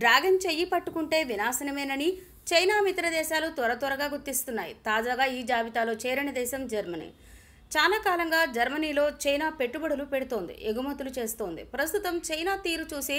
dragon చెయ్యి పట్టుకుంటే వినాశనమేనని China మిత్ర దేశాలు త్వర త్వరగా గుర్తిస్తున్నాయి తాజాగా ఈ జాబితాలో చేరని దేశం జర్మనీ చాలా కాలంగా జర్మనీలో చైనా పెట్టుబడులు పెడుతోంది ఎగుమతులు చేస్తోంది ప్రస్తుతం చైనా తీరు చూసి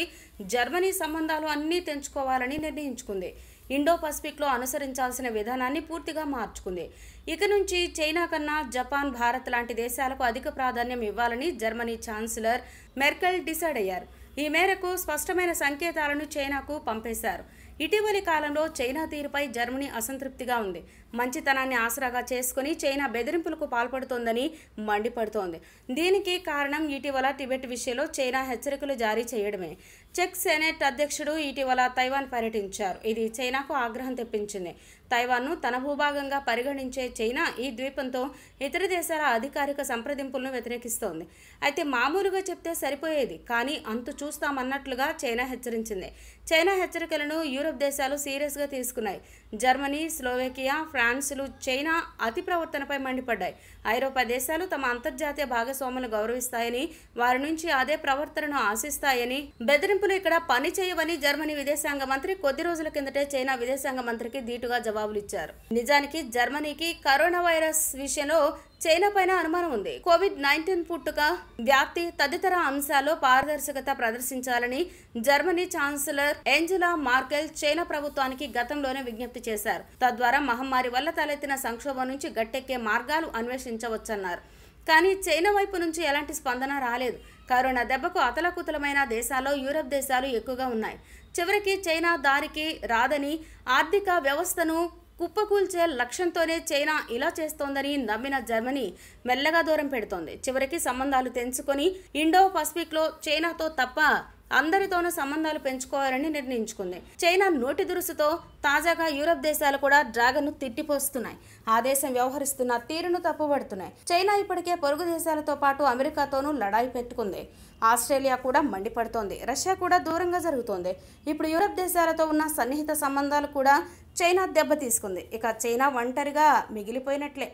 జర్మనీ సంబంధాలు అన్నీ తెంచుకోవాలని నిర్ణయించుకుంది ఇండో పసిఫిక్లో అనుసరించాల్సిన విధానాన్ని పూర్తిగా మార్చుకుంది ఇక నుంచి చైనా కన్నా జపాన్ భారత్ లాంటి దేశాలకు అధిక ప్రాధాన్యం ఇవ్వాలని జర్మనీ ఛాన్సలర్ మెర్కెల్ డిసైడ్ అయ్యారు ఈ మేరకు స్పష్టమైన సంకేతాలను చైనాకు పంపేశారు ఇటీవలి కాలంలో చైనా తీరుపై జర్మనీ అసంతృప్తిగా ఉంది మంచితనాన్ని ఆసరాగా చేసుకుని చైనా బెదిరింపులకు పాల్పడుతోందని మండిపడుతోంది దీనికి కారణం ఇటీవల టిబెట్ విషయంలో చైనా హెచ్చరికలు జారీ చేయడమే చెక్ సెనేట్ అధ్యక్షుడు ఇటీవల తైవాన్ పర్యటించారు ఇది చైనాకు ఆగ్రహం తెప్పించింది తైవాన్ను తన భూభాగంగా పరిగణించే చైనా ఈ ద్వీపంతో ఇతర దేశాల అధికారిక సంప్రదింపులను వ్యతిరేకిస్తోంది అయితే మామూలుగా చెప్తే సరిపోయేది కానీ అంతు చూస్తామన్నట్లుగా చైనా హెచ్చరించింది చైనా హెచ్చరికలను యూరప్ దేశాలు సీరియస్గా తీసుకున్నాయి జర్మనీ స్లోవేకియా ఫ్రాన్స్లు చైనా అతి ప్రవర్తనపై మండిపడ్డాయి ఐరోపా దేశాలు తమ అంతర్జాతీయ భాగస్వాములను గౌరవిస్తాయని వారి నుంచి అదే ప్రవర్తనను ఆశిస్తాయని బెదిరింపులు ఇక్కడ పని చేయవని జర్మనీ విదేశాంగ మంత్రి కొద్ది రోజుల కిందటే చైనా విదేశాంగ మంత్రికి ధీటుగా జవాబులిచ్చారు నిజానికి జర్మనీకి కరోనా వైరస్ విషయంలో చైనాపైన అనుమానం ఉంది కోవిడ్ నైన్టీన్ పుట్టుక వ్యాప్తి తదితర అంశాల్లో పారదర్శకత ప్రదర్శించాలని Germany chancellor Angela Merkel China ప్రభుత్వానికి గతంలోనే విజ్ఞప్తి చేశారు తద్వారా మహమ్మారి వల్ల తలెత్తిన సంక్షోభం నుంచి గట్టెక్కే మార్గాలు అన్వేషించవచ్చన్నారు కానీ చైనా వైపు నుంచి ఎలాంటి స్పందన రాలేదు కరోనా దెబ్బకు అతలకుతలమైన దేశాల్లో యూరప్ దేశాలు ఎక్కువగా ఉన్నాయి చివరికి చైనా దారికి రాదని ఆర్థిక వ్యవస్థను కుప్పకూల్చే లక్ష్యంతోనే చైనా ఇలా చేస్తోందని నమ్మిన జర్మనీ మెల్లగా దూరం పెడుతోంది చివరికి సంబంధాలు తెంచుకొని ఇండో పసిఫిక్లో చైనాతో తప్ప అందరితోనూ సంబంధాలు పెంచుకోవాలని నిర్ణయించుకుంది చైనా నోటి దురుసుతో తాజాగా యూరప్ దేశాలు కూడా డ్రాగన్ను తిట్టిపోస్తున్నాయి ఆ దేశం వ్యవహరిస్తున్న తీరును తప్పుబడుతున్నాయి చైనా ఇప్పటికే పొరుగు దేశాలతో పాటు అమెరికాతోనూ లడాయి పెట్టుకుంది ఆస్ట్రేలియా కూడా మండిపడుతోంది రష్యా కూడా దూరంగా జరుగుతోంది ఇప్పుడు యూరప్ దేశాలతో ఉన్న సన్నిహిత సంబంధాలు కూడా చైనా దెబ్బ తీసుకుంది ఇక చైనా ఒంటరిగా మిగిలిపోయినట్లే